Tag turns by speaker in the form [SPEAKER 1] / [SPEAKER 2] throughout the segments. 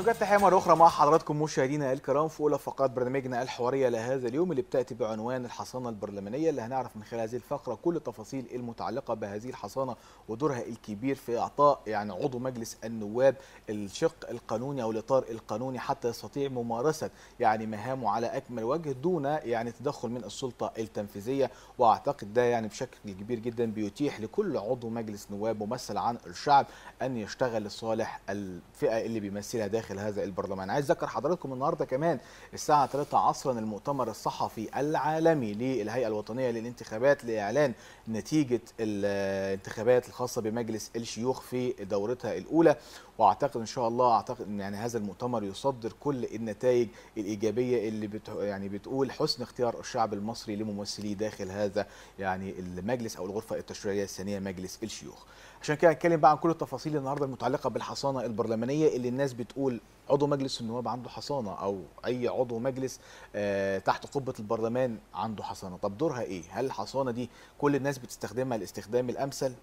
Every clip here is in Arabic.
[SPEAKER 1] نجد مرة اخرى مع حضراتكم مشاهدينا الكرام في اولى فقرات برنامجنا الحواريه لهذا اليوم اللي بتاتي بعنوان الحصانه البرلمانيه اللي هنعرف من خلال هذه الفقره كل التفاصيل المتعلقه بهذه الحصانه ودورها الكبير في اعطاء يعني عضو مجلس النواب الشق القانوني او الاطار القانوني حتى يستطيع ممارسه يعني مهامه على اكمل وجه دون يعني تدخل من السلطه التنفيذيه واعتقد ده يعني بشكل كبير جدا بيتيح لكل عضو مجلس نواب ممثل عن الشعب ان يشتغل لصالح الفئه اللي بيمثلها داخل داخل هذا البرلمان عايز اذكر حضراتكم النهارده كمان الساعه 3 عصرا المؤتمر الصحفي العالمي للهيئه الوطنيه للانتخابات لاعلان نتيجه الانتخابات الخاصه بمجلس الشيوخ في دورتها الاولى واعتقد ان شاء الله اعتقد ان يعني هذا المؤتمر يصدر كل النتائج الايجابيه اللي بت يعني بتقول حسن اختيار الشعب المصري لممثليه داخل هذا يعني المجلس او الغرفه التشريعيه الثانيه مجلس الشيوخ عشان كده هنتكلم بقى عن كل التفاصيل النهارده المتعلقه بالحصانه البرلمانيه اللي الناس بتقول عضو مجلس النواب عنده حصانه او اي عضو مجلس آه، تحت قبه البرلمان عنده حصانه طب دورها ايه هل الحصانه دي كل الناس بتستخدمها الاستخدام الامثل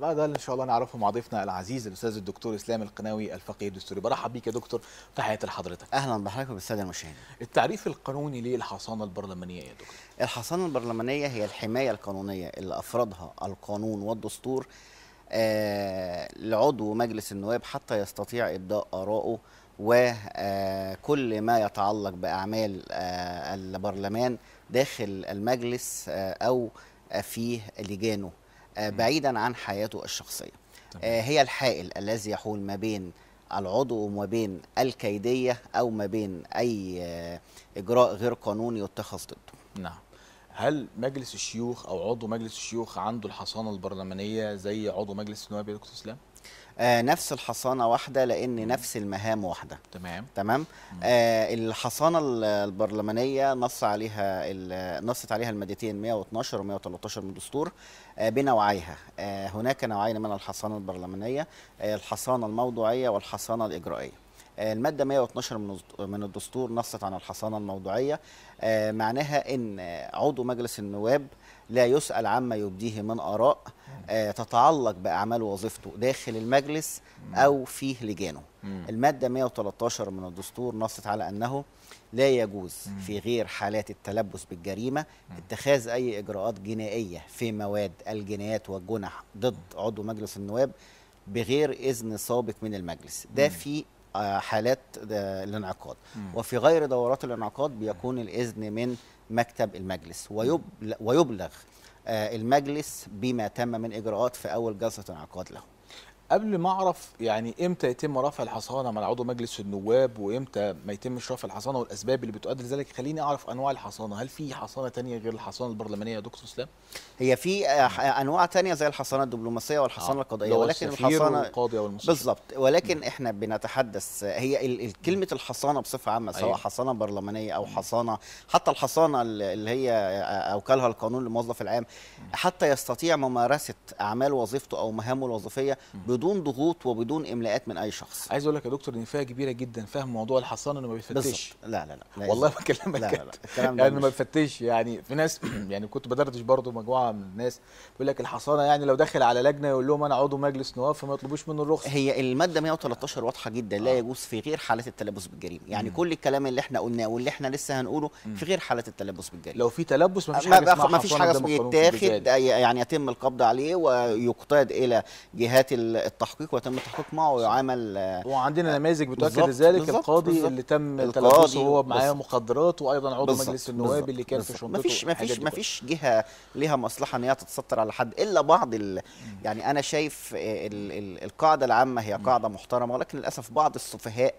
[SPEAKER 1] لا ده اللي ان شاء الله نعرفه مع ضيفنا العزيز الاستاذ الدكتور اسلام القناوي الفقيه الدستوري برحب بيك يا دكتور في حياه لحضرتك اهلا بحضرتك وبالساده المشاهدين التعريف القانوني للحصانه
[SPEAKER 2] البرلمانيه يا دكتور الحصانه البرلمانيه هي الحمايه القانونيه اللي افرضها القانون والدستور آه، لعضو مجلس النواب حتى يستطيع ابداء ارائه وكل ما يتعلق باعمال آه، البرلمان داخل المجلس آه، او في لجانه بعيدا عن حياته الشخصيه هي الحائل الذي يحول ما بين العضو وما بين الكيديه او ما بين اي اجراء غير قانوني
[SPEAKER 1] يتخذ ضده نعم هل مجلس الشيوخ او عضو مجلس الشيوخ عنده الحصانه البرلمانيه زي عضو مجلس النواب يا دكتور اسلام؟ آه نفس الحصانه واحده لان نفس
[SPEAKER 2] المهام واحده تمام تمام آه الحصانه البرلمانيه نص عليها نصت عليها المادتين 112 و 113 من الدستور آه بنوعيها آه هناك نوعين من الحصانه البرلمانيه آه الحصانه الموضوعيه والحصانه الاجرائيه آه، الماده 112 من الدستور نصت عن الحصانه الموضوعيه آه، معناها ان عضو مجلس النواب لا يسال عما يبديه من اراء آه، تتعلق باعمال وظيفته داخل المجلس او فيه لجانه الماده 113 من الدستور نصت على انه لا يجوز في غير حالات التلبس بالجريمه اتخاذ اي اجراءات جنائيه في مواد الجنايات والجنح ضد عضو مجلس النواب بغير اذن سابق من المجلس ده في آه، حالات آه، الانعقاد وفي غير دورات الانعقاد بيكون الاذن من مكتب المجلس ويبلغ آه، المجلس بما تم من
[SPEAKER 1] اجراءات في اول جلسه انعقاد له قبل ما اعرف يعني امتى يتم رفع الحصانه من عضو مجلس النواب وامتى ما يتمش رفع الحصانه والاسباب اللي بتؤدي لذلك خليني اعرف انواع الحصانه هل في حصانه تانية غير الحصانه البرلمانيه يا دكتور اسلام هي في آه، آه، انواع تانية زي
[SPEAKER 2] الحصانه الدبلوماسيه والحصانه آه. القضائيه ولكن الحصانه القاضي والمستشار بالظبط ولكن م. احنا بنتحدث هي كلمه الحصانه بصفه عامه سواء أيوه. حصانه برلمانيه او حصانه حتى الحصانه اللي هي آه، اوكلها القانون للموظف العام حتى يستطيع ممارسه اعمال وظيفته او مهامه الوظيفيه بدون ضغوط وبدون املاءات من اي شخص
[SPEAKER 1] عايز اقول لك يا دكتور ان فئه كبيره جدا فاهم موضوع الحصانه انه ما بيفتش لا لا
[SPEAKER 2] لا والله بكلمك لا لا, لا. الكلام ده يعني ما
[SPEAKER 1] بيفتش يعني في ناس يعني كنت بدردش برضه مجموعه من الناس بيقول لك الحصانه يعني لو دخل على لجنه يقول لهم انا عضو مجلس نواب فما يطلبوش منه الرخصه هي الماده 113 واضحه جدا لا
[SPEAKER 2] آه. يجوز في غير حالات التلبس بالجريمه يعني مم. كل الكلام اللي احنا قلناه واللي احنا لسه هنقوله في غير حالات التلبس بالجريمه لو في تلبس ما فيش حاجه اسمها ما فيش حاجه يتاخد يعني يتم القبض عليه ويقتاد الى جهات التحقيق وتم التحقيق معه ويعامل آه،
[SPEAKER 1] وعندنا آه، نماذج بتؤكد ذلك القاضي بالزبط اللي تم تلبسه هو معاه
[SPEAKER 2] مخدرات وايضا عضو مجلس النواب اللي كان في شنطته مفيش مفيش مفيش جهه ليها مصلحه ان هي تتستر على حد الا بعض ال... يعني انا شايف آه، ال... ال... القاعده العامه هي قاعده محترمه ولكن للاسف بعض السفهاء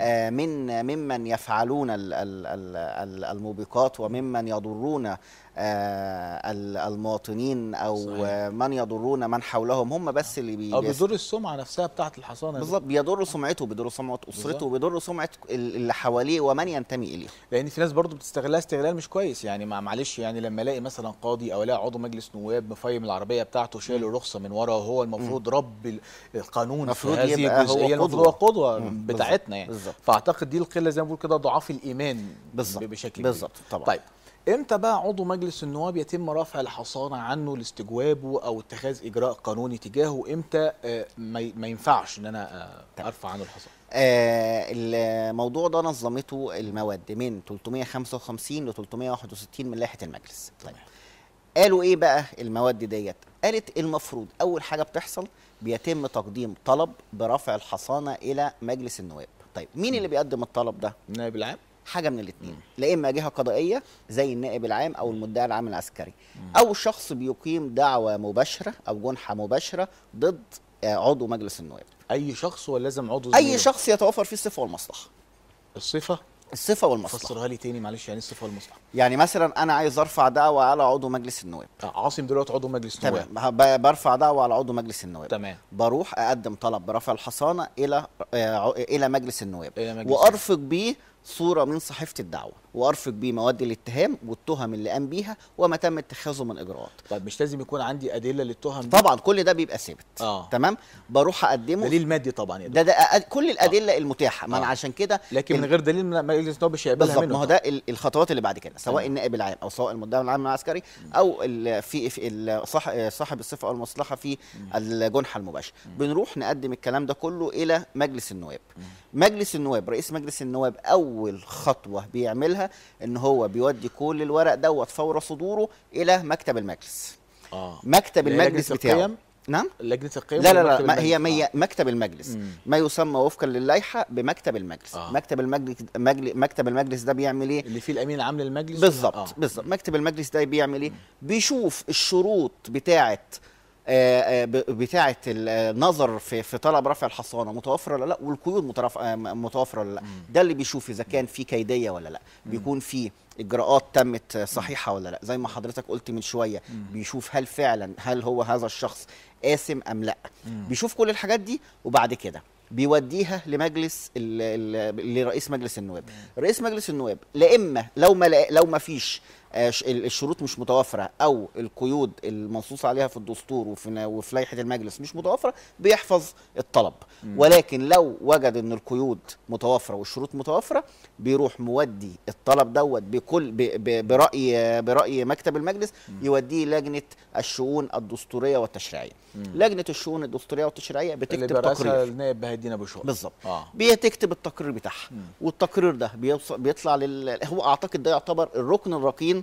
[SPEAKER 2] آه من ممن يفعلون ال... ال... ال... الموبقات وممن يضرون آه، المواطنين او صحيح. من يضرون من حولهم هم بس اللي بي او بيضر
[SPEAKER 1] السمعه نفسها بتاعه الحصانه بالظبط
[SPEAKER 2] بيضر سمعته بيضر
[SPEAKER 1] سمعه اسرته بيضر سمعه اللي حواليه ومن ينتمي اليه لان في ناس برضو بتستغلها استغلال مش كويس يعني معلش يعني لما الاقي مثلا قاضي او الاقي عضو مجلس نواب مفيم العربيه بتاعته شايل الرخصه من ورا وهو المفروض م. رب القانون في هذه الجزئيه المفروض هو قدوه بتاعتنا يعني بالزبط. فاعتقد دي القله زي ما بقول كده ضعاف الايمان بالظبط بشكل بالظبط طبعا طيب امتى بقى عضو مجلس النواب يتم رفع الحصانه عنه لاستجوابه او اتخاذ اجراء قانوني تجاهه امتى آه، ما ينفعش ان انا آه، طيب. ارفع عنه الحصانه
[SPEAKER 2] آه الموضوع ده نظمته المواد من 355 ل 361 من لائحه المجلس طيب قالوا ايه بقى المواد ديت قالت المفروض اول حاجه بتحصل بيتم تقديم طلب برفع الحصانه الى مجلس النواب طيب مين م. اللي بيقدم الطلب ده النائب العام حاجه من الاثنين لا اما جهه قضائيه زي النائب العام او المدعي العام العسكري او شخص بيقيم دعوه مباشره او
[SPEAKER 1] جنحه مباشره ضد آه، عضو مجلس النواب اي شخص ولا لازم عضو اي شخص
[SPEAKER 2] يتوفر فيه الصفه والمصلحه
[SPEAKER 1] الصفه الصفه والمصلحه فسرها لي تاني معلش يعني الصفه والمصلحه
[SPEAKER 2] يعني مثلا انا عايز ارفع دعوه على عضو مجلس النواب آه، عاصم دلوقتي عضو مجلس النواب تمام برفع دعوه على عضو مجلس النواب تمام بروح اقدم طلب برفع الحصانه الى آه، الى مجلس النواب إلى مجلس وارفق بيه صورة من صحيفة الدعوة وأرفق بيه مواد الاتهام والتهم اللي قام بيها وما تم اتخاذه من إجراءات طيب مش لازم يكون عندي أدلة للتهم دي؟ طبعا كل ده بيبقى ثابت آه. تمام بروح أقدمه دليل مادي طبعا ده, ده كل آه. الأدلة آه. المتاحة ما آه.
[SPEAKER 1] عشان كده لكن من غير دليل مجلس النواب مش هيقبلها منه ما هو ده
[SPEAKER 2] الخطوات اللي بعد كده سواء آه. النائب العام أو سواء المدعي العام العسكري أو ال... في, صاحب الصفة أو المصلحة في الجنحة المباشرة بنروح نقدم الكلام ده كله إلى مجلس النواب مجلس النواب رئيس مجلس النواب أو اول خطوه بيعملها ان هو بيودي كل الورق دوت فور صدوره الى مكتب المجلس آه. مكتب المجلس بتاعه القيم. نعم لجنه القيم لا لا لا ما هي مي... آه. مكتب المجلس مم. ما يسمى وفقا للائحه بمكتب المجلس آه. مكتب المجلس مجل... مكتب المجلس ده بيعمل ايه اللي فيه الامين العام للمجلس بالظبط آه. بالظبط مكتب المجلس ده بيعمل ايه بيشوف الشروط بتاعه آه، آه، بتاعه النظر آه، في في طلب رفع الحصانه متوفره ولا لا والقيود متوفره ولا لا ده اللي بيشوف اذا كان في كيديه ولا لا بيكون في اجراءات تمت صحيحه ولا لا زي ما حضرتك قلت من شويه بيشوف هل فعلا هل هو هذا الشخص قاسم ام لا بيشوف كل الحاجات دي وبعد كده بيوديها لمجلس لرئيس مجلس النواب رئيس مجلس النواب لا اما لو ما لو ما فيش آه، الشروط مش متوافره او القيود المنصوص عليها في الدستور وفي لائحه المجلس مش متوافره بيحفظ الطلب ولكن لو وجد ان القيود متوفره والشروط متوفره بيروح مودي الطلب دوت بكل براي براي مكتب المجلس يوديه لجنه الشؤون الدستوريه والتشريعيه لجنه الشؤون الدستوريه والتشريعيه بتكتب تقرير
[SPEAKER 1] النائب بهدينا ابو شهر بالظبط آه.
[SPEAKER 2] بتكتب التقرير بتاعها والتقرير ده بيطلع لل هو اعتقد ده يعتبر الركن الرقين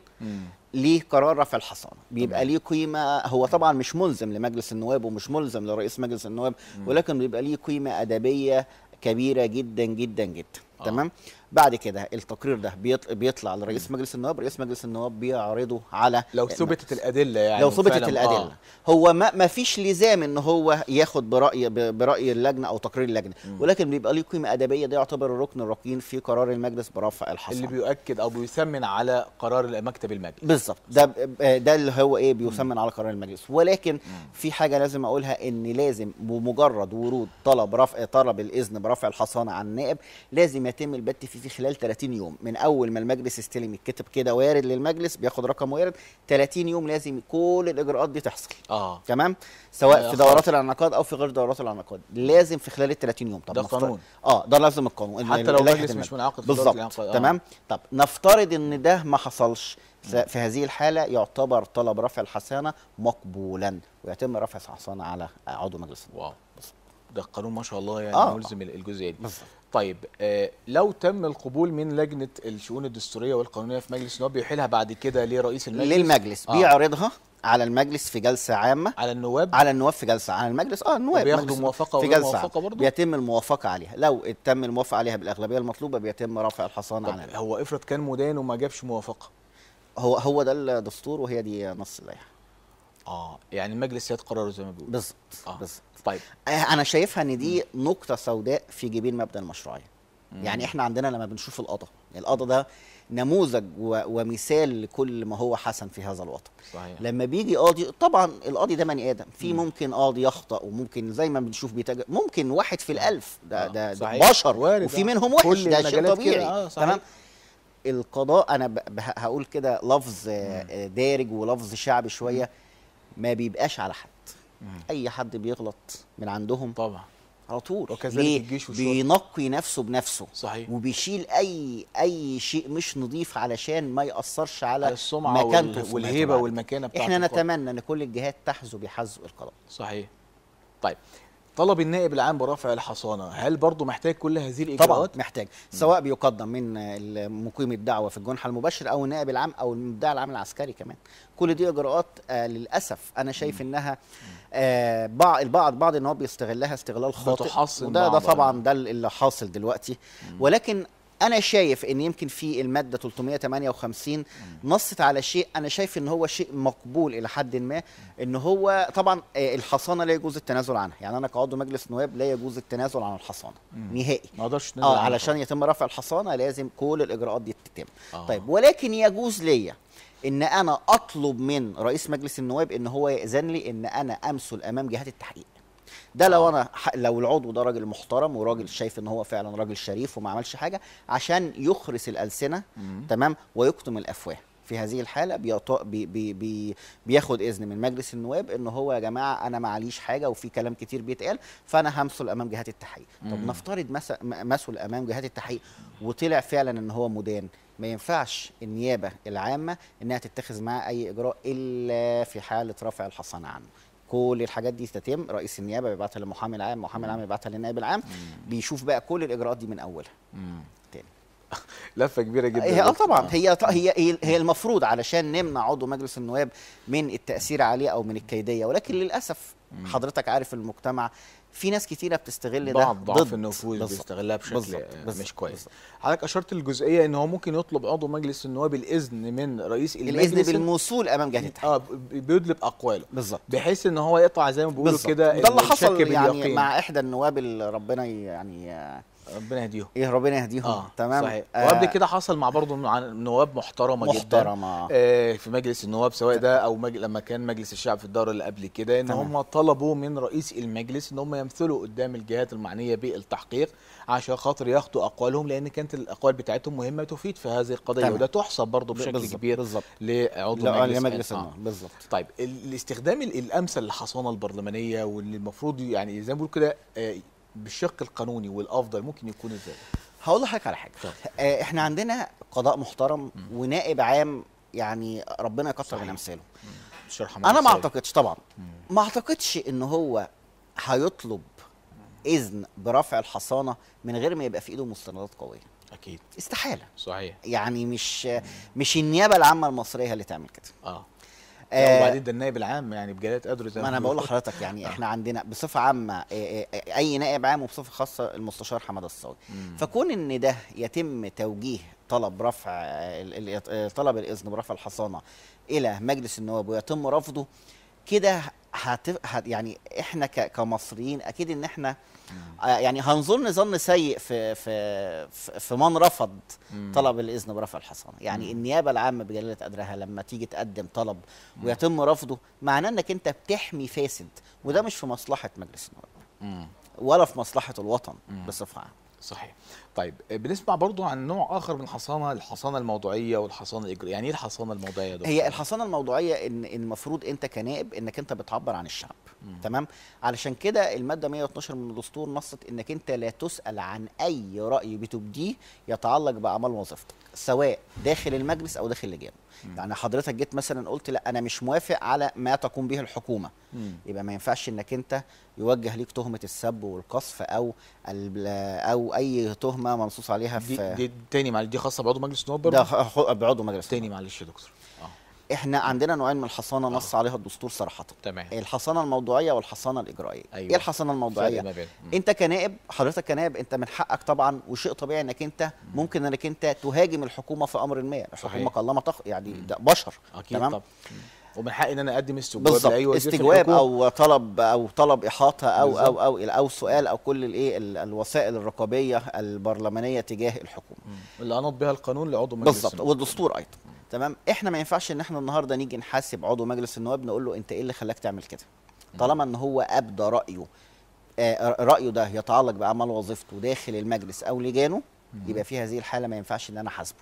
[SPEAKER 2] ليه قرار رفع الحصانه بيبقى ليه قيمه هو طبعا مش ملزم لمجلس النواب ومش ملزم لرئيس مجلس النواب ولكن بيبقى ليه قيمه ادبيه كبيره جدا جدا جدا آه. تمام بعد كده التقرير ده بيطلع لرئيس مجلس النواب رئيس مجلس النواب بيعرضه على لو ثبتت الادله يعني لو ثبتت الادله آه. هو ما, ما فيش لزام ان هو ياخد براي براي اللجنه او تقرير اللجنه مم. ولكن بيبقى ليه قيمه ادبيه ده يعتبر الركن الركين في قرار المجلس برفع الحصر اللي
[SPEAKER 1] بيؤكد او بيثمن على قرار مكتب المجلس بالظبط
[SPEAKER 2] ده آه، ده اللي هو ايه بيثمن على قرار المجلس ولكن مم. في حاجه لازم اقولها ان لازم بمجرد ورود طلب رفع طلب الاذن برفع الحصانه عن النائب لازم ما يتم البت فيه في خلال 30 يوم من اول ما المجلس يستلم الكتب كده وارد للمجلس بياخد رقم وارد 30 يوم لازم كل الاجراءات دي تحصل اه تمام سواء آه في دورات العناقات او في غير دورات العناقات لازم في خلال ال 30 يوم طب ده قانون اه ده لازم القانون حتى لو المجلس مش منعقد بالظبط آه. تمام طب نفترض ان ده ما حصلش في هذه الحاله يعتبر طلب رفع الحصانه مقبولا ويتم رفع
[SPEAKER 1] الحصانه على عضو مجلس النواب واو ده القانون ما شاء الله يعني آه. ملزم الجزئيه دي بالظبط طيب آه لو تم القبول من لجنه الشؤون الدستوريه والقانونيه في مجلس النواب بيحيلها بعد كده لرئيس المجلس للمجلس آه. بيعرضها على
[SPEAKER 2] المجلس في جلسه عامه على النواب على النواب في جلسه على المجلس اه النواب بياخدوا موافقه في جلسه موافقه برضه بيتم الموافقه عليها لو تم الموافقه عليها بالاغلبيه المطلوبه بيتم رفع الحصانه على هو افرض كان مدان وما جابش موافقه هو هو ده الدستور وهي دي نص اللائحه اه يعني المجلس يتقرر زي ما بيقول بالظبط
[SPEAKER 1] آه. بالظبط طيب
[SPEAKER 2] آه، انا شايفها ان دي نقطه سوداء في جبين مبدا المشروعيه يعني احنا عندنا لما بنشوف القضاء القضاء ده نموذج ومثال لكل ما هو حسن في هذا الوطن صحيح. لما بيجي قاضي طبعا القاضي ده بني ادم في ممكن قاضي يخطا وممكن زي ما بنشوف بيتج... ممكن واحد في الالف ده آه، ده, ده, ده بشر وفي آه. منهم وحش ده شيء طبيعي آه تمام القضاء انا ب... هقول كده لفظ دارج ولفظ شعبي شويه مم. ما بيبقاش على حد مم. اي حد بيغلط من عندهم طبعا على طول وكذلك ليه؟ الجيش والشرطه بينقي نفسه بنفسه صحيح وبيشيل اي اي شيء مش نظيف علشان ما ياثرش
[SPEAKER 1] على, السمعه مكانته وال... والهيبه والمكانه بتاعته احنا نتمنى ان كل الجهات تحذو بحذو القضاء صحيح طيب طلب النائب العام برفع الحصانه هل برضه محتاج كل هذه
[SPEAKER 2] الاجراءات طبعا محتاج سواء بيقدم من مقيم الدعوه في الجنحه المباشر او النائب العام او المدعي العام العسكري كمان كل دي اجراءات آه، للاسف انا شايف انها آه، بعض البعض بعض ان هو بيستغلها استغلال خاطئ وده ده طبعا ده اللي حاصل دلوقتي ولكن انا شايف ان يمكن في الماده 358 نصت على شيء انا شايف ان هو شيء مقبول الى حد ما ان هو طبعا آه، الحصانه لا يجوز التنازل عنها يعني انا كعضو مجلس نواب لا يجوز التنازل عن الحصانه نهائي ما اقدرش اه علشان يتم رفع الحصانه لازم كل الاجراءات دي تتم آه. طيب ولكن يجوز ليا ان انا اطلب من رئيس مجلس النواب ان هو ياذن لي ان انا امثل امام جهات التحقيق ده لو انا لو العضو ده راجل محترم وراجل شايف ان هو فعلا راجل شريف وما عملش حاجه عشان يخرس الالسنه تمام ويكتم الافواه في هذه الحالة بي... بي... بي... بياخد إذن من مجلس النواب إن هو يا جماعة أنا معليش حاجة وفي كلام كتير بيتقال فأنا همثل أمام جهات التحقيق طب نفترض مثل أمام جهات التحقيق وطلع فعلا إن هو مدان ما ينفعش النيابة العامة إنها تتخذ معاه أي إجراء إلا في حالة رفع الحصانة عنه كل الحاجات دي تتم رئيس النيابه بيبعتها للمحامي العام المحامي العام بيبعتها للنائب العام بيشوف بقى كل الاجراءات دي من اولها تاني لفه كبيره جدا هي اه طبعا هي هي هي المفروض علشان نمنع عضو مجلس النواب من التاثير عليه او من الكيديه ولكن للاسف
[SPEAKER 1] حضرتك عارف المجتمع في ناس كتيره بتستغل ده ضعف ضعف النفوذ بيستغلها بشكل بالزبط. بالزبط. مش كويس حضرتك اشرت الجزئيه ان هو ممكن يطلب عضو مجلس النواب الاذن من رئيس المجلس الاذن بالوصول امام جهه التحقيق اه بيدلب اقواله بالظبط بحيث ان هو يقطع زي ما بيقولوا كده ده اللي حصل يعني مع احدى النواب اللي ربنا يعني ربنا
[SPEAKER 2] يهديهم ايه ربنا يهديهم آه تمام صحيح آه وقبل كده
[SPEAKER 1] حصل مع برضه نواب محترمه, محترمة. جدا محترمه آه في مجلس النواب سواء ده او مجل... لما كان مجلس الشعب في الدوره اللي قبل كده ان هم طلبوا من رئيس المجلس ان هم يمثلوا قدام الجهات المعنيه بالتحقيق عشان خاطر ياخدوا اقوالهم لان كانت الاقوال بتاعتهم مهمه تفيد في هذه القضيه تمام. وده تحسب برضه بشكل بالزبط. كبير بالزبط. لعضو مجلس, مجلس آه. النواب آه. بالظبط طيب الاستخدام الامثل للحصانه البرلمانيه واللي المفروض يعني زي ما بيقولوا كده آه، بالشق القانوني والافضل ممكن يكون ازاي هقول لحضرتك على حاجه طب. آه احنا عندنا قضاء محترم م. ونائب عام
[SPEAKER 2] يعني ربنا يكثر من امثاله انا ما اعتقدش طبعا م. ما اعتقدش ان هو هيطلب اذن برفع الحصانه من غير ما يبقى في ايده مستندات قويه اكيد استحاله صحيح يعني مش مم. مش النيابه العامه المصريه اللي تعمل كده
[SPEAKER 1] اه آه، وبعدين
[SPEAKER 2] ده النائب العام يعني بجلاله قدره ما انا بقول لحضرتك يعني آه. احنا عندنا بصفه عامه آه، اي نائب عام وبصفه خاصه المستشار حماده الصاوي فكون ان ده يتم توجيه طلب رفع طلب الاذن برفع الحصانه الى مجلس النواب ويتم رفضه كده هتف... هت يعني احنا ك... كمصريين اكيد ان احنا آه، يعني هنظن ظن سيء في في في من رفض طلب الاذن برفع الحصانه، يعني النيابه العامه بجلاله قدرها لما تيجي تقدم طلب ويتم رفضه معناه انك انت بتحمي فاسد
[SPEAKER 1] وده مش في مصلحه مجلس النواب ولا في مصلحه الوطن بصفه عامه. صحيح. طيب آه، بنسمع برضو عن نوع اخر من الحصانه الحصانه الموضوعيه والحصانه الاجرائيه يعني ايه الحصانه الموضوعيه دول هي الحصانه
[SPEAKER 2] الموضوعيه ان المفروض انت كنائب انك انت بتعبر عن الشعب مم. تمام علشان كده الماده 112 من الدستور نصت انك انت لا تسال عن اي راي بتبديه يتعلق باعمال وظيفتك سواء داخل المجلس او داخل اللجان يعني حضرتك جيت مثلا قلت لا انا مش موافق على ما تقوم به الحكومه مم. يبقى ما ينفعش انك انت يوجه ليك تهمه السب والقصف او او اي تهمه ما منصوص عليها في دي, دي
[SPEAKER 1] تاني معلش دي خاصه بعضو مجلس النواب ده
[SPEAKER 2] بعضو مجلس تاني معلش يا دكتور اه احنا عندنا نوعين من الحصانه اه. نص عليها الدستور صراحه تمام الحصانه الموضوعيه والحصانه الاجرائيه إيه أيوة. ايه الحصانه الموضوعيه انت كنائب حضرتك كنائب انت من حقك طبعا وشيء طبيعي انك انت ممكن انك انت تهاجم الحكومه في امر ما الحكومه كلما تخ يعني
[SPEAKER 1] ده بشر أكيد تمام طب. ومن حقي ان انا اقدم استجواب بالظبط استجواب او
[SPEAKER 2] طلب او طلب احاطه أو, او او او سوال او كل الايه الوسائل الرقابيه البرلمانيه تجاه الحكومه
[SPEAKER 1] اللي انض بها القانون لعضو مجلس بالظبط
[SPEAKER 2] والدستور ايضا تمام احنا ما ينفعش ان احنا النهارده نيجي نحاسب عضو مجلس النواب نقول له انت ايه اللي خلاك تعمل كده طالما ان هو ابدى رايه آه، رايه ده يتعلق باعمال وظيفته داخل المجلس او لجانه يبقى في هذه الحاله ما ينفعش ان انا احاسبه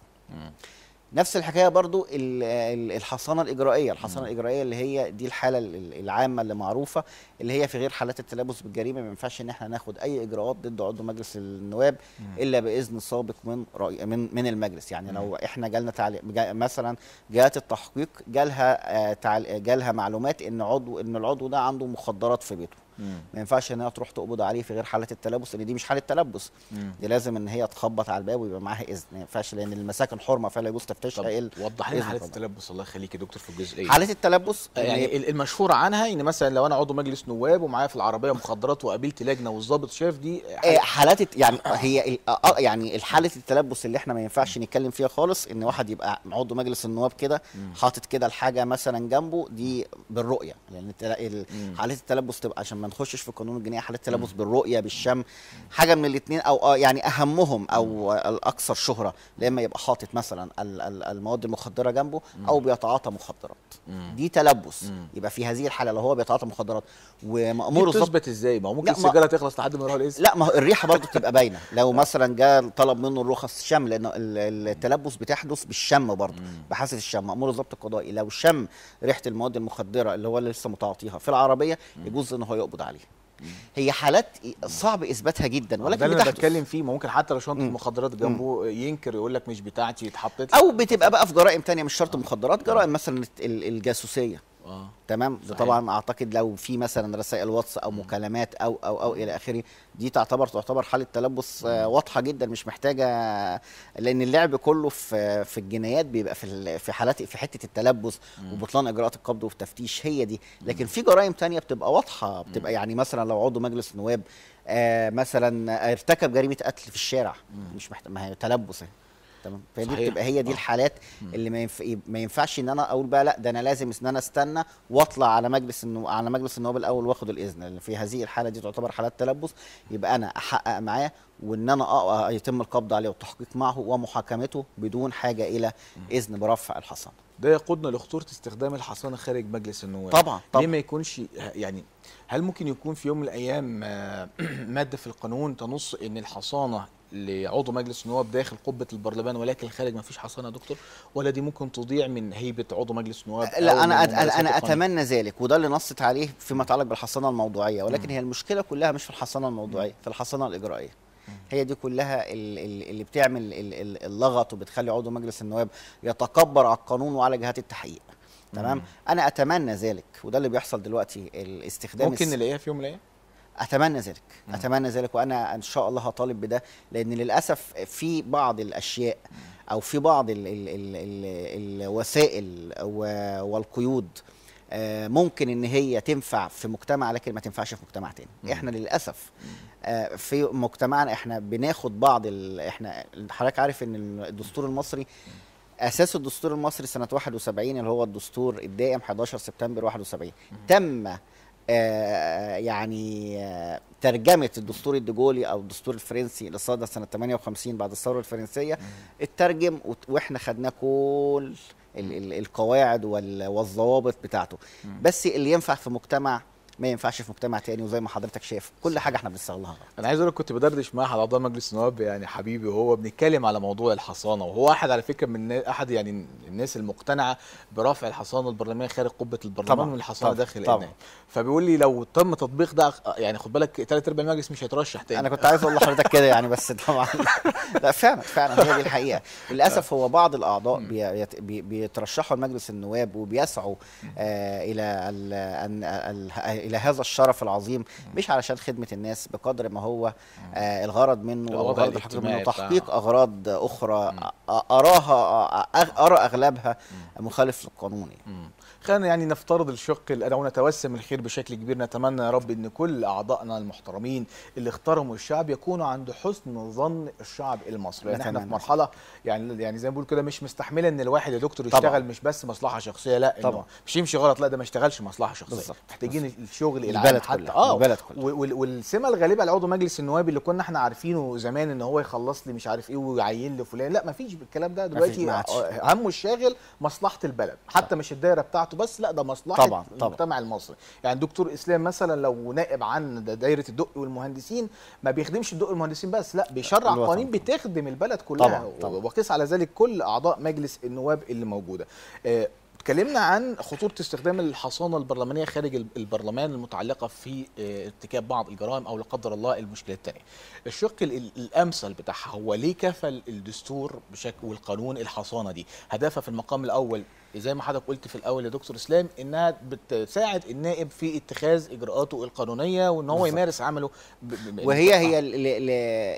[SPEAKER 2] نفس الحكايه برضو الحصانه الاجرائيه الحصانه الاجرائيه اللي هي دي الحاله العامه اللي معروفه اللي هي في غير حالات التلبس بالجريمه ما ينفعش ان احنا ناخد اي اجراءات ضد عضو مجلس النواب الا باذن سابق من رأي من من المجلس يعني لو احنا جالنا تعليق مثلا جهات التحقيق جالها آه، جالها معلومات ان عضو ان العضو ده عنده مخدرات في بيته ما ينفعش ان هي تروح تقبض عليه في غير حاله التلبس لان دي مش حاله تلبس مم. دي لازم ان هي تخبط على الباب ويبقى معاها اذن ما ينفعش لان المساكن حرمه فلا يجوز تفتيشها الا وضح لي حاله
[SPEAKER 1] التلبس الله يخليك يا دكتور في الجزئيه حاله التلبس يعني المشهوره عنها ان مثلا لو انا عضو مجلس نواب ومعايا في العربيه مخدرات وقابلت لجنه والظابط شاف دي إيه، حالات يعني هي
[SPEAKER 2] آه، آه، يعني حاله التلبس اللي احنا ما ينفعش نتكلم فيها خالص ان واحد يبقى عضو مجلس النواب كده حاطط كده الحاجه مثلا جنبه دي بالرؤيه لان يعني حاله التلبس تبقى عشان ما نخشش في قانون الجنية حالات التلبس بالرؤيه بالشم حاجه من الاثنين او آه، يعني اهمهم او الاكثر شهره لا اما يبقى حاطط مثلا المواد المخدره جنبه او بيتعاطى مخدرات دي تلبس يبقى في هذه الحاله لو هو بيتعاطى مخدرات ومامور تثبت ازاي ما هو ممكن السجاره تخلص لحد ما يروح الإذن لا ما هو الريحه برضه بتبقى باينه لو آه. مثلا جاء طلب منه الرخص شم لان التلبس بتحدث بالشم برضه بحاسه الشم مامور الضبط القضائي لو شم ريحه المواد المخدره اللي هو لسه متعاطيها في العربيه يجوز ان هو يقبض تقبض عليها هي حالات صعب اثباتها جدا ولكن انا بتكلم فيه ممكن حتى لو شنطه مخدرات جنبه ينكر يقول لك مش بتاعتي اتحطت او بتبقى بقى في جرائم تانية مش شرط مخدرات جرائم مثلا الجاسوسيه آه. تمام ده طبعا اعتقد لو في مثلا رسائل واتس او مكالمات او او او الى اخره دي تعتبر تعتبر حاله تلبس آه، واضحه جدا مش محتاجه لان اللعب كله في في الجنايات بيبقى في في حالات في حته التلبس وبطلان اجراءات القبض والتفتيش هي دي لكن في جرائم تانية بتبقى واضحه بتبقى يعني مثلا لو عضو مجلس نواب آه، مثلا ارتكب جريمه قتل في الشارع مش محتاج ما هي تلبس تمام فدي بتبقى هي دي آه. الحالات اللي ما, ينف... ما ينفعش ان انا اقول بقى لا ده انا لازم ان انا استنى واطلع على مجلس النو... على مجلس النواب الاول واخد الاذن في هذه الحاله دي تعتبر حالات تلبس يبقى انا احقق معاه وان انا يتم القبض عليه والتحقيق معه ومحاكمته بدون حاجه الى اذن برفع الحصانه.
[SPEAKER 1] ده يقودنا لخطوره استخدام الحصانه خارج مجلس النواب. طبعا طبعا ليه ما يكونش يعني هل ممكن يكون في يوم من الايام آه، ماده في القانون تنص ان الحصانه لعضو مجلس النواب داخل قبه البرلمان ولكن خارج ما فيش حصانه يا دكتور ولا دي ممكن تضيع من هيبه عضو مجلس النواب لا انا أنا, انا القانون. اتمني
[SPEAKER 2] ذلك وده اللي نصت عليه فيما يتعلق بالحصانه الموضوعيه ولكن م. هي المشكله كلها مش في الحصانه الموضوعيه في الحصانه الاجرائيه هي دي كلها اللي بتعمل اللغط وبتخلي عضو مجلس النواب يتكبر على القانون وعلى جهات التحقيق تمام انا اتمنى ذلك وده اللي بيحصل دلوقتي الاستخدام ممكن
[SPEAKER 1] نلاقيها في يوم من الايام
[SPEAKER 2] اتمنى ذلك مم. اتمنى ذلك وانا ان شاء الله هطالب بده لان للاسف في بعض الاشياء او في بعض الـ الـ الـ الـ الوسائل والقيود آه، ممكن ان هي تنفع في مجتمع لكن ما تنفعش في مجتمع تاني احنا للاسف آه، في مجتمعنا احنا بناخد بعض ال... احنا حضرتك عارف ان الدستور المصري اساس الدستور المصري سنه 71 اللي هو الدستور الدائم 11 سبتمبر 71 تم آه يعني آه ترجمه الدستور الدجولي او الدستور الفرنسي اللي صدر سنه 58 بعد الثوره الفرنسيه اترجم واحنا خدناه كل القواعد والضوابط بتاعته بس اللي ينفع في مجتمع ما ينفعش في
[SPEAKER 1] مجتمع تاني وزي ما حضرتك شايف كل حاجه احنا بنستغلها غلط انا عايز اقول لك كنت بدردش مع احد اعضاء مجلس النواب يعني حبيبي وهو بنتكلم على موضوع الحصانه وهو احد على فكره من احد يعني الناس المقتنعه برفع الحصانه البرلمانيه خارج قبه البرلمان طبعا والحصانه طبعا داخل طبعا فبيقول لي لو تم تطبيق ده يعني خد بالك ثلاث ارباع المجلس مش هيترشح تاني انا كنت عايز اقول لحضرتك كده يعني بس طبعا
[SPEAKER 2] لا فعلا فعلا هي دي الحقيقه للاسف هو بعض الاعضاء بيترشحوا لمجلس النواب وبيسعوا آه الى ال الى هذا الشرف العظيم مش علشان خدمه الناس بقدر ما هو آه الغرض منه او الغرض منه تحقيق
[SPEAKER 1] اغراض اخرى اراها ارى اغلبها مخالف للقانون يعني. خلينا يعني نفترض الشق الأدعى ونتوسم الخير بشكل كبير نتمنى يا رب أن كل أعضائنا المحترمين اللي اختارهم الشعب يكونوا عند حسن ظن الشعب المصري يعني احنا في مرحلة يعني يعني زي ما بقول كده مش مستحملة أن الواحد يا دكتور يشتغل طبعا. مش بس مصلحة شخصية لا طبعا مش يمشي غلط لا ده ما اشتغلش مصلحة شخصية بالزبط. محتاجين بالزبط. الشغل البلد حتى كلها. اه البلد كلها والسمة الغالبة لعضو مجلس النواب اللي كنا احنا عارفينه زمان ان هو يخلص لي مش عارف ايه ويعين لي فلان لا ما فيش بالكلام ده دلوقتي همه الشاغل مصلحة البلد حتى مش الدايرة بتاعته مصلحته بس لا ده مصلحه طبعًا طبعًا. المجتمع المصري يعني دكتور اسلام مثلا لو نائب عن دايره الدق والمهندسين ما بيخدمش الدق والمهندسين بس لا بيشرع قوانين بتخدم البلد كلها طبعًا. طبعًا. وقيس على ذلك كل اعضاء مجلس النواب اللي موجوده آه اتكلمنا عن خطوره استخدام الحصانه البرلمانيه خارج البرلمان المتعلقه في آه، ارتكاب بعض الجرائم او لا قدر الله المشكله الثانيه. الشق الامثل بتاعها هو ليه كفل الدستور بشكل والقانون الحصانه دي؟ هدفها في المقام الاول زي ما حضرتك قلت في الاول يا دكتور اسلام انها بتساعد النائب في اتخاذ اجراءاته القانونيه وان هو يمارس عمله ب... ب... يعني وهي هي ل...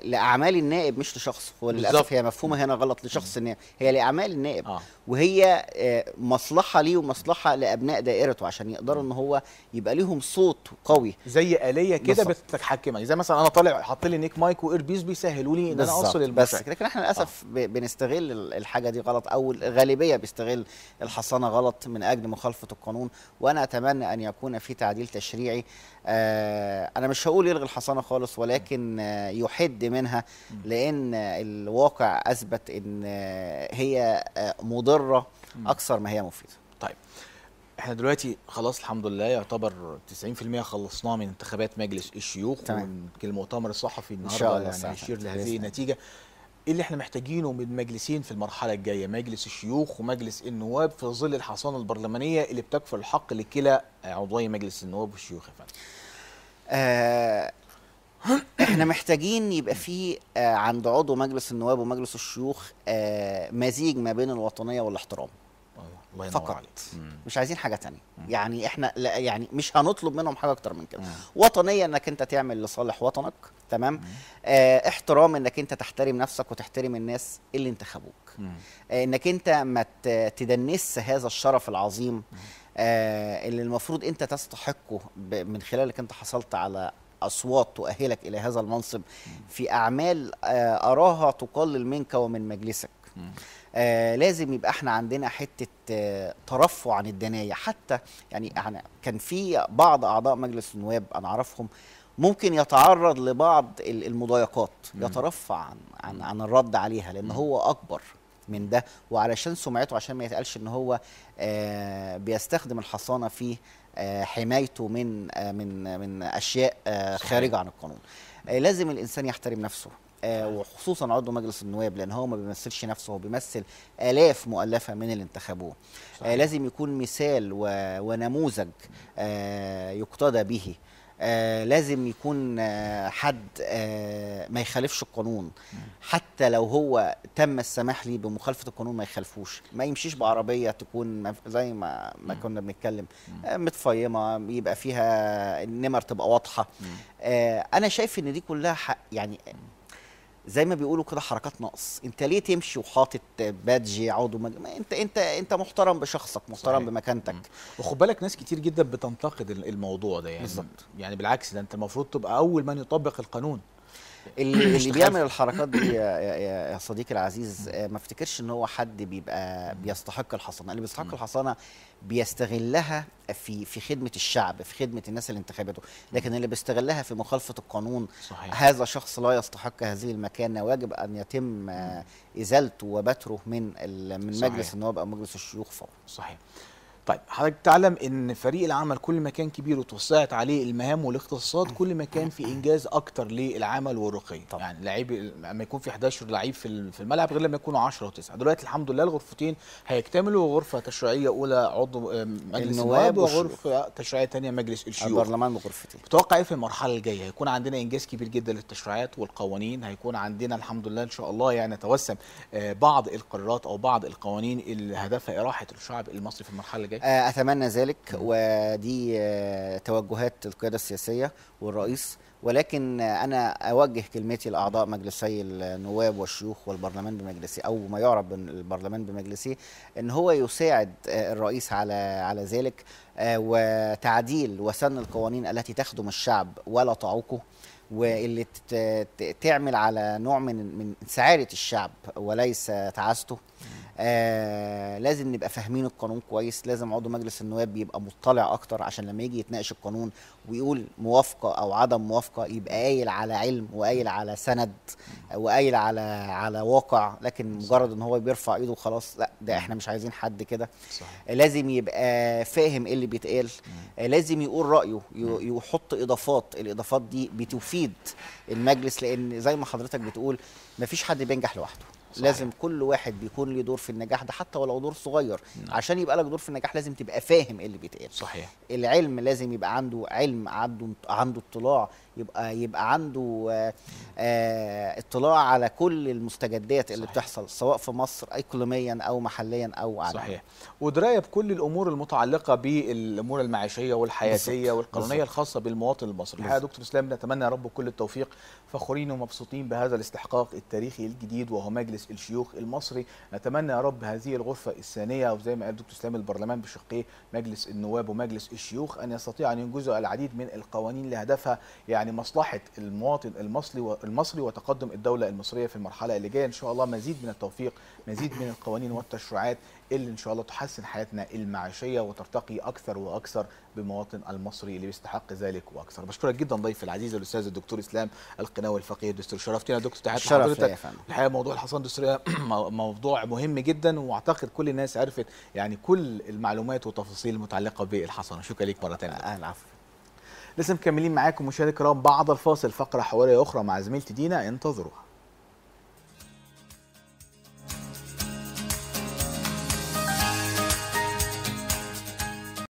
[SPEAKER 1] ل...
[SPEAKER 2] لاعمال النائب مش لشخص للاسف هي مفهومه هنا غلط لشخص النائب هي لاعمال النائب آه. وهي آه، مصلحه ليه ومصلحه لابناء دائرته عشان يقدروا ان هو يبقى ليهم صوت قوي زي اليه كده بتتحكمك زي مثلا انا طالع حاط لي نيك مايك وايربيس بيسهلوا لي ان انا اوصل المشاكل لكن احنا للاسف آه. بنستغل الحاجه دي غلط او الغالبيه بيستغل الحصانه غلط من اجل مخالفه القانون وانا اتمنى ان يكون في تعديل تشريعي آه، انا مش هقول يلغي الحصانه خالص ولكن آه، يحد منها لان الواقع اثبت ان هي مضره اكثر ما هي
[SPEAKER 1] مفيده طيب احنا دلوقتي خلاص الحمد لله يعتبر 90% خلصناه من انتخابات مجلس الشيوخ ويمكن المؤتمر الصحفي النهارده إن شاء الله يعني يشير لهذه النتيجه ايه اللي احنا محتاجينه من مجلسين في المرحله الجايه مجلس الشيوخ ومجلس النواب في ظل الحصانه البرلمانيه اللي بتكفل الحق لكلا عضوي مجلس النواب والشيوخ يا فندم آه احنا محتاجين يبقى في آه، عند عضو
[SPEAKER 2] مجلس النواب ومجلس الشيوخ آه مزيج ما بين الوطنيه والاحترام الله فقط عليك. مش عايزين حاجه تانية مم. يعني احنا لا يعني مش هنطلب منهم حاجه اكتر من كده مم. وطنيه انك انت تعمل لصالح وطنك تمام آه احترام انك انت تحترم نفسك وتحترم الناس اللي انتخبوك آه انك انت ما تدنس هذا الشرف العظيم آه اللي المفروض انت تستحقه من خلال انك انت حصلت على اصوات تؤهلك الى هذا المنصب في اعمال آه اراها تقلل منك ومن مجلسك آه، لازم يبقى احنا عندنا حته آه ترفع عن الدنايا حتى يعني كان في بعض اعضاء مجلس النواب انا اعرفهم ممكن يتعرض لبعض المضايقات يترفع عن عن, عن الرد عليها لان هو اكبر من ده وعلشان سمعته عشان ما يتقالش ان هو آه بيستخدم الحصانه في آه حمايته من آه من آه، من اشياء آه، خارجه عن القانون لازم الانسان يحترم نفسه آه، وخصوصا عضو مجلس النواب لان هو ما بيمثلش نفسه هو بيمثل الاف مؤلفه من اللي انتخبوه آه، لازم يكون مثال ونموذج آه، يقتدى به آه لازم يكون آه حد آه ما يخالفش القانون حتى لو هو تم السماح ليه بمخالفه القانون ما يخالفوش ما يمشيش بعربيه تكون زي ما ما كنا بنتكلم متفيمه يبقى فيها النمر تبقى واضحه انا شايف ان دي كلها حق يعني زي ما بيقولوا كده حركات نقص انت ليه تمشي وحاطط بادجي عضو مج... ما انت انت انت محترم
[SPEAKER 1] بشخصك محترم صحيح. بمكانتك وخد بالك ناس كتير جدا بتنتقد الموضوع ده يعني بالزبط. يعني بالعكس ده انت المفروض تبقى اول من يطبق القانون اللي اللي بيعمل الحركات دي يا,
[SPEAKER 2] يا, صديقي العزيز آه، ما افتكرش ان هو حد بيبقى بيستحق الحصانه اللي بيستحق الحصانه بيستغلها في في خدمه الشعب في خدمه الناس اللي انتخبته لكن اللي بيستغلها في مخالفه القانون صحيح. هذا شخص لا يستحق هذه المكانه ويجب ان
[SPEAKER 1] يتم آه، ازالته وبتره من من مجلس النواب او مجلس الشيوخ فورا صحيح طيب حضرتك تعلم ان فريق العمل كل ما كان كبير وتوسعت عليه المهام والاختصاصات كل ما كان في انجاز اكتر للعمل والرقي طبعا. يعني لعيب لما يكون في 11 لعيب في الملعب غير لما يكونوا 10 و9 دلوقتي الحمد لله الغرفتين هيكتملوا غرفه تشريعيه اولى عضو آه، مجلس النواب وغرفه تشريعيه ثانيه مجلس الشيوخ البرلمان بغرفتين متوقع ايه في المرحله الجايه هيكون عندنا انجاز كبير جدا للتشريعات والقوانين هيكون عندنا الحمد لله ان شاء الله يعني توسم آه، بعض القرارات او بعض القوانين اللي هدفها اراحه الشعب المصري في المرحله الجايه
[SPEAKER 2] الجاي آه، اتمنى ذلك ودي آه، توجهات القياده السياسيه والرئيس ولكن انا اوجه كلمتي لاعضاء مجلسي النواب والشيوخ والبرلمان بمجلسي او ما يعرف بالبرلمان بمجلسي ان هو يساعد آه، الرئيس على على ذلك وتعديل وسن القوانين التي تخدم الشعب ولا تعوقه واللي تعمل على نوع من من سعاده الشعب وليس تعاسته آه لازم نبقى فاهمين القانون كويس لازم عضو مجلس النواب يبقى مطلع اكتر عشان لما يجي يتناقش القانون ويقول موافقه او عدم موافقه يبقى قايل على علم وقايل على سند وقايل على على واقع لكن مجرد ان هو بيرفع ايده وخلاص لا ده احنا مش عايزين حد كده لازم يبقى فاهم ايه اللي بيتقال لازم يقول رايه يحط اضافات الاضافات دي بتفيد المجلس لان زي ما حضرتك بتقول مفيش حد بينجح لوحده صحيح. لازم كل واحد بيكون له دور في النجاح ده حتى ولو دور صغير نعم. عشان يبقى لك دور في النجاح لازم تبقى فاهم ايه اللي بيتقال صحيح العلم لازم يبقى عنده علم عنده عنده اطلاع يبقى يبقى عنده آه، اطلاع على كل المستجدات اللي صحيح. بتحصل سواء في مصر اقليميا او محليا او عالميا صحيح ودرايه
[SPEAKER 1] بكل الامور المتعلقه بالامور المعيشيه والحياتيه بالزبط. والقانونيه بالزبط. الخاصه بالمواطن المصري الحقيقه دكتور اسلام نتمنى يا رب كل التوفيق فخورين ومبسوطين بهذا الاستحقاق التاريخي الجديد وهو مجلس الشيوخ المصري نتمنى يا رب هذه الغرفه الثانيه وزي ما قال دكتور اسلام البرلمان بشقيه مجلس النواب ومجلس الشيوخ ان يستطيع ان ينجزوا العديد من القوانين لهدفها يعني يعني مصلحه المواطن المصري المصري وتقدم الدوله المصريه في المرحله اللي جايه ان شاء الله مزيد من التوفيق مزيد من القوانين والتشريعات اللي ان شاء الله تحسن حياتنا المعيشيه وترتقي اكثر واكثر بمواطن المصري اللي بيستحق ذلك واكثر بشكرك جدا ضيفي العزيز الاستاذ الدكتور اسلام القناوي الفقيه الدستور شرفتنا يا دكتور تحت حضرتك الحقيقه موضوع الحصان الدستوريه موضوع مهم جدا واعتقد كل الناس عرفت يعني كل المعلومات والتفاصيل المتعلقه بالحصانه شكرا لك مره ثانيه العفو لسه مكملين معاكم مشاهدي الكرام بعد الفاصل فقره حواريه اخرى مع زميلتي دينا انتظروها